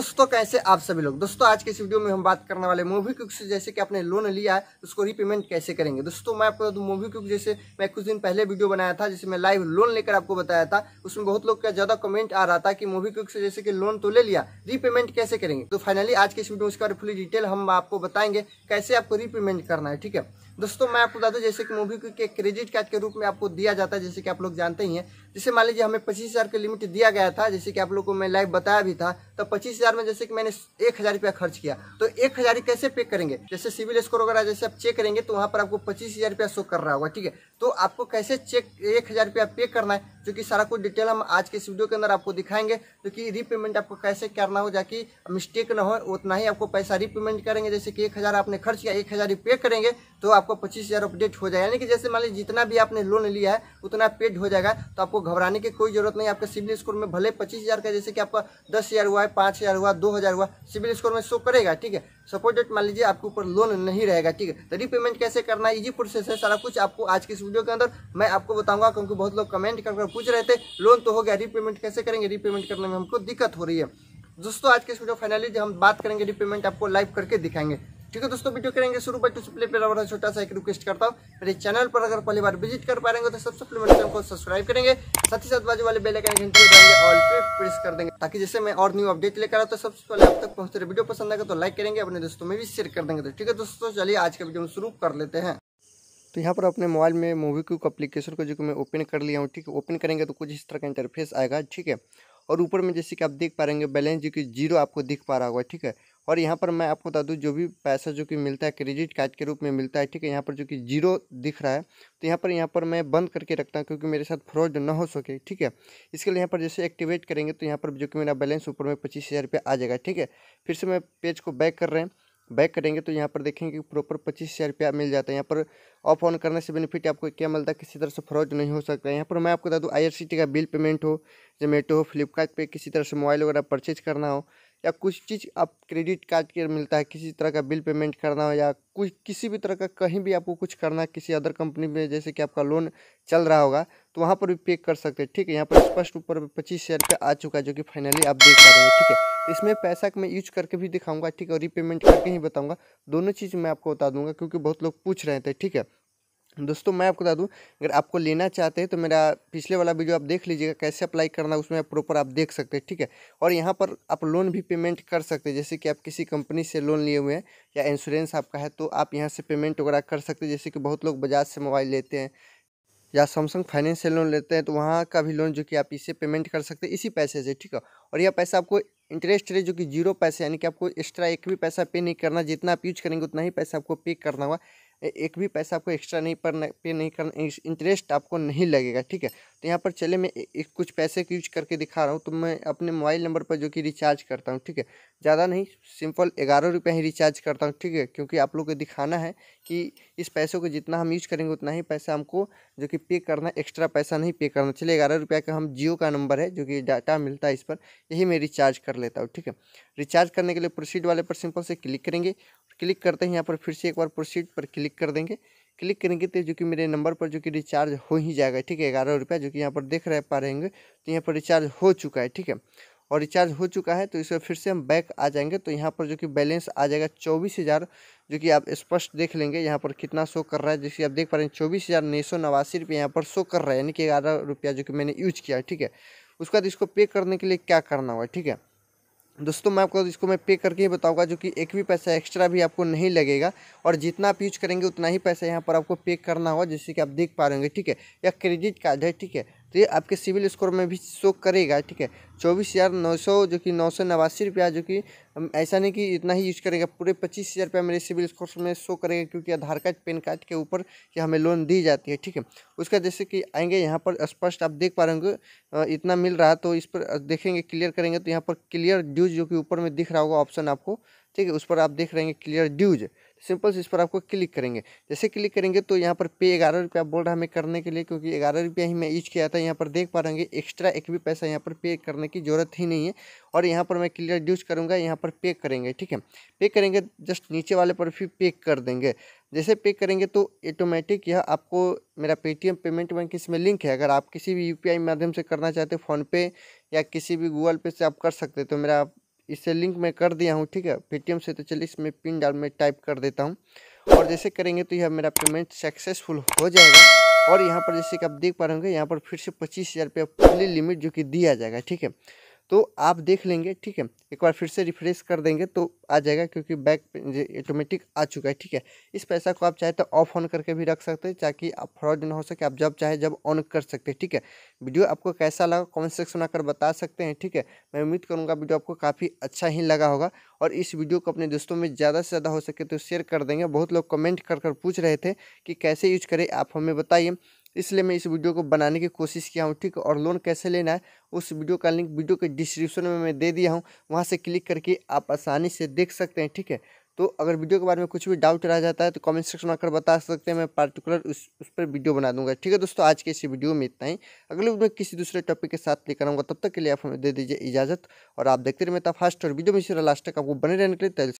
दोस्तों कैसे आप सभी लोग दोस्तों आज के इस वीडियो में हम बात करने वाले मूवी क्विक से जैसे कि आपने लोन लिया है उसको रीपेमेंट कैसे करेंगे दोस्तों मैं आपको तो मूवी क्विक जैसे मैं कुछ दिन पहले वीडियो बनाया था जिसमें लाइव लोन लेकर आपको बताया था उसमें बहुत लोग का ज्यादा कमेंट आ रहा था कि मूवी क्विक से जैसे कि लोन तो ले लिया रीपेमेंट कैसे करेंगे तो फाइनली आज के इस वीडियो में बारे फुल डिटेल हम आपको बताएंगे कैसे आपको रीपेमेंट करना है ठीक है दोस्तों मैं आपको बता दूं जैसे कि मूवी क्विक के क्रेडिट कार्ड के रूप में आपको दिया जाता है जैसे कि आप लोग जानते ही हैं जैसे मान लीजिए हमें पच्चीस हज़ार का लिमिट दिया गया था जैसे कि आप लोगों को मैं लाइव बताया भी था तो पच्चीस हज़ार में जैसे कि मैंने एक हज़ार रुपया खर्च किया तो एक हज़ार ही कैसे पे करेंगे जैसे सिविल स्कोर वगैरह जैसे आप चेक करेंगे तो वहां पर आपको पच्चीस हज़ार रुपया शो कर रहा होगा ठीक है तो आपको कैसे चेक एक हज़ार रुपया पे करना है जो कि सारा कुछ डिटेल हम आज के इस वीडियो के अंदर आपको दिखाएंगे जो कि रीपेमेंट आपको कैसे करना हो जाकि मिस्टेक ना हो उतना ही आपको पैसा रीपेमेंट करेंगे जैसे कि एक हज़ार आपने खर्च किया एक हज़ार पे करेंगे तो आपको पच्चीस हज़ार अपडेट हो जाएगा यानी कि जैसे मान लीजिए जितना भी आपने लोन लिया है उतना पेड हो जाएगा तो आपको घबराने की कोई जरूरत नहीं आपका सिविल स्कोर में भले पच्चीस हज़ार का जैसे कि आपका दस हज़ार हुआ है पाँच हज़ार हुआ दो हज़ार हुआ सिविल स्कोर में शो करेगा ठीक है सपोर्ट डेट मान लीजिए आपके ऊपर लोन नहीं रहेगा ठीक है तो रीपेमेंट कैसे करना है ईजी प्रोसेस है सारा कुछ आपको आज के इस वीडियो के अंदर मैं आपको बताऊंगा क्योंकि बहुत लोग कमेंट कर पूछ रहे थे लोन तो हो गया रीपेमेंट कैसे करेंगे रीपेमेंट करने में हमको दिक्कत हो रही है दोस्तों आज के इस वीडियो फाइनली हम बात करेंगे रीपेमेंट आपको लाइव करके दिखाएंगे ठीक है दोस्तों वीडियो करेंगे शुरू बट उससे पहले मेरा छोटा सा एक रिक्वेस्ट करता हूँ मेरे चैनल पर अगर पहली बार विजिट कर पा रहे हो तो सबसे पहले मेरे चैनल को सब्सक्राइब करेंगे साथ ही साथ बाजू वाले बेल आइकन घंटे बजाएंगे ऑल पे प्रेस कर देंगे ताकि जैसे मैं और न्यू अपडेट लेकर आता तो सबसे पहले आप तक पहुंचते वीडियो पसंद आएगा तो लाइक करेंगे अपने दोस्तों में भी शेयर कर देंगे तो ठीक है दोस्तों चलिए आज का वीडियो शुरू कर लेते हैं तो यहाँ पर अपने मोबाइल में मूवी क्यूक अपलीकेशन को जो कि मैं ओपन कर लिया हूँ ठीक है ओपन करेंगे तो कुछ इस तरह का इंटरफेस आएगा ठीक है और ऊपर में जैसे कि आप देख पा रहे बैलेंस जो कि जीरो आपको दिख पा रहा होगा ठीक है और यहाँ पर मैं आपको बता दूँ जो भी पैसा जो कि मिलता है क्रेडिट कार्ड के रूप में मिलता है ठीक है यहाँ पर जो कि जीरो दिख रहा है तो यहाँ पर यहाँ पर मैं बंद करके रखता हूँ क्योंकि मेरे साथ फ्रॉड ना हो सके ठीक है इसके लिए यहाँ पर जैसे एक्टिवेट करेंगे तो यहाँ पर जो कि मेरा बैलेंस ऊपर में पच्चीस हज़ार रुपये आ जाएगा ठीक है फिर से मैं पेज को बैक कर रहे हैं बैक करेंगे तो यहाँ पर देखेंगे कि प्रॉपर पच्चीस हज़ार रुपया मिल जाता है यहाँ पर ऑफ ऑन करने से बेनिफिट आपको क्या मिलता है किसी तरह से फ्रॉड नहीं हो सकता है यहाँ पर मैं आपको बता दूँ आई का बिल पेमेंट हो जोमेटो हो फ्लिपकार्ट किसी तरह से मोबाइल वगैरह परचेज करना हो या कुछ चीज़ आप क्रेडिट कार्ड के मिलता है किसी तरह का बिल पेमेंट करना हो या कुछ किसी भी तरह का कहीं भी आपको कुछ करना है किसी अदर कंपनी में जैसे कि आपका लोन चल रहा होगा तो वहाँ पर भी पे कर सकते हैं ठीक है यहाँ पर स्पष्ट ऊपर पच्चीस हज़ार रुपये आ चुका है जो कि फाइनली आप देख पा रहे हैं ठीक है तो इसमें पैसा मैं यूज करके भी दिखाऊंगा ठीक है और रीपेमेंट करके ही बताऊँगा दोनों चीज़ मैं आपको बता दूंगा क्योंकि बहुत लोग पूछ रहे थे ठीक है दोस्तों मैं आपको बता दूं अगर आपको लेना चाहते हैं तो मेरा पिछले वाला वीडियो आप देख लीजिएगा कैसे अप्लाई करना है उसमें प्रॉपर आप देख सकते हैं ठीक है और यहाँ पर आप लोन भी पेमेंट कर सकते हैं जैसे कि आप किसी कंपनी से लोन लिए हुए हैं या इंश्योरेंस आपका है तो आप यहाँ से पेमेंट वगैरह कर सकते हैं जैसे कि बहुत लोग बजाज से मोबाइल लेते हैं या सैमसंग फाइनेंस से लोन लेते हैं तो वहाँ का भी लोन जो कि आप इसे पेमेंट कर सकते हैं इसी पैसे से ठीक है और यह पैसा आपको इंटरेस्ट रेट जो कि जीरो पैसे यानी कि आपको एक्स्ट्रा एक भी पैसा पे नहीं करना जितना आप यूज करेंगे उतना ही पैसा आपको पे करना होगा एक भी पैसा आपको एक्स्ट्रा नहीं पर पे नहीं करना इंटरेस्ट आपको नहीं लगेगा ठीक है तो यहाँ पर चले मैं एक कुछ पैसे यूज करके दिखा रहा हूँ तो मैं अपने मोबाइल नंबर पर जो कि रिचार्ज करता हूँ ठीक है ज़्यादा नहीं सिंपल ग्यारह रुपये ही रिचार्ज करता हूँ ठीक है क्योंकि आप लोग को दिखाना है कि इस पैसों को जितना हम यूज करेंगे उतना ही पैसा हमको जो कि पे करना एक्स्ट्रा पैसा नहीं पे करना चलिए ग्यारह रुपये का हम जियो का नंबर है जो कि डाटा मिलता है इस पर यही मैं रिचार्ज कर लेता हूँ ठीक है रिचार्ज करने के लिए प्रोसीड वाले पर सिंपल से क्लिक करेंगे क्लिक करते हैं यहाँ पर फिर से एक बार प्रोसीड पर क्लिक क्लिक कर देंगे क्लिक करेंगे तो जो कि मेरे नंबर पर जो कि रिचार्ज हो ही जाएगा ठीक है ग्यारह रुपया जो कि यहाँ पर देख रह पा रहेंगे तो यहाँ पर रिचार्ज हो चुका है ठीक है और रिचार्ज हो चुका है तो इस फिर से हम बैक आ जाएंगे तो यहाँ पर जो कि बैलेंस आ जाएगा चौबीस हज़ार जो कि आप स्पष्ट देख लेंगे यहाँ पर कितना शो कर रहा है जैसे आप देख पा रहे हैं चौबीस हज़ार नौ सौ नवासी रुपये यहाँ पर शो कर रहा है यानी कि ग्यारह रुपया जो कि मैंने यूज किया है ठीक है उसके बाद इसको पे करने के लिए क्या करना होगा ठीक है दोस्तों मैं आपको इसको मैं पे करके ही बताऊंगा जो कि एक भी पैसा एक्स्ट्रा भी आपको नहीं लगेगा और जितना आप यूज करेंगे उतना ही पैसा यहाँ पर आपको पे करना होगा जैसे कि आप देख पा रहे होंगे ठीक है या क्रेडिट कार्ड है ठीक है तो ये आपके सिविल स्कोर में भी शो करेगा ठीक है चौबीस हज़ार नौ सौ जो कि नौ सौ नवासी रुपया जो कि ऐसा नहीं कि इतना ही यूज करेगा पूरे पच्चीस हज़ार रुपया मेरे सिविल स्कोर में शो करेगा क्योंकि आधार कार्ड पेन कार्ड के ऊपर कि हमें लोन दी जाती है ठीक है उसका जैसे कि आएंगे यहाँ पर स्पष्ट आप देख पा रहे होंगे इतना मिल रहा तो इस पर देखेंगे क्लियर करेंगे तो यहाँ पर क्लियर ड्यूज जो कि ऊपर में दिख रहा होगा ऑप्शन आपको ठीक है उस पर आप देख रहे हैं क्लियर ड्यूज सिंपल से इस पर आपको क्लिक करेंगे जैसे क्लिक करेंगे तो यहाँ पर पे ग्यारह रुपया बोल रहा है हमें करने के लिए क्योंकि ग्यारह रुपया ही मैं यूज किया था यहाँ पर देख पा रहे एक्स्ट्रा एक भी पैसा यहाँ पर पे करने की ज़रूरत ही नहीं है और यहाँ पर मैं क्लियर यूज करूँगा यहाँ पर पे करेंगे ठीक है पे करेंगे जस्ट नीचे वाले पर फिर पे कर देंगे जैसे पे करेंगे तो ऑटोमेटिक यह आपको मेरा पेटीएम पेमेंट बैंक इसमें लिंक है अगर आप किसी भी यूपीआई माध्यम से करना चाहते हो फ़ोनपे या किसी भी गूगल पे से आप कर सकते तो मेरा इसे लिंक मैं कर दिया हूँ ठीक है पेटीएम से तो चलिए इसमें पिन डाल में टाइप कर देता हूँ और जैसे करेंगे तो यह मेरा पेमेंट सक्सेसफुल हो जाएगा और यहाँ पर जैसे कि आप देख पा रहे होंगे यहाँ पर फिर से पच्चीस हज़ार रुपया फुली लिमिट जो कि दिया जाएगा ठीक है तो आप देख लेंगे ठीक है एक बार फिर से रिफ्रेश कर देंगे तो आ जाएगा क्योंकि बैक ऑटोमेटिक आ चुका है ठीक है इस पैसा को आप चाहे तो ऑफ ऑन करके भी रख सकते हैं ताकि आप फ्रॉड ना हो सके आप जब चाहे जब ऑन कर सकते हैं ठीक है वीडियो आपको कैसा लगा कमेंट सेक्शन में आकर बता सकते हैं ठीक है मैं उम्मीद करूँगा वीडियो आपको काफ़ी अच्छा ही लगा होगा और इस वीडियो को अपने दोस्तों में ज़्यादा से ज़्यादा हो सके तो शेयर कर देंगे बहुत लोग कमेंट कर कर पूछ रहे थे कि कैसे यूज करें आप हमें बताइए इसलिए मैं इस वीडियो को बनाने की कोशिश किया हूँ ठीक और लोन कैसे लेना है उस वीडियो का लिंक वीडियो के डिस्क्रिप्शन में मैं दे दिया हूँ वहाँ से क्लिक करके आप आसानी से देख सकते हैं ठीक है तो अगर वीडियो के बारे में कुछ भी डाउट रह जाता है तो कमेंट सेक्शन में आकर बता सकते हैं मैं पार्टिकुलर उस उस पर वीडियो बना दूंगा ठीक है दोस्तों आज के इस वीडियो में इतना ही अगले वीडियो में किसी दूसरे टॉपिक के साथ लेकर आऊँगा तब तक के लिए आप हमें दे दीजिए इजाजत और आप देखते रहे मैं फास्ट और वीडियो में इसी लास्ट तक आपको बने रहने के लिए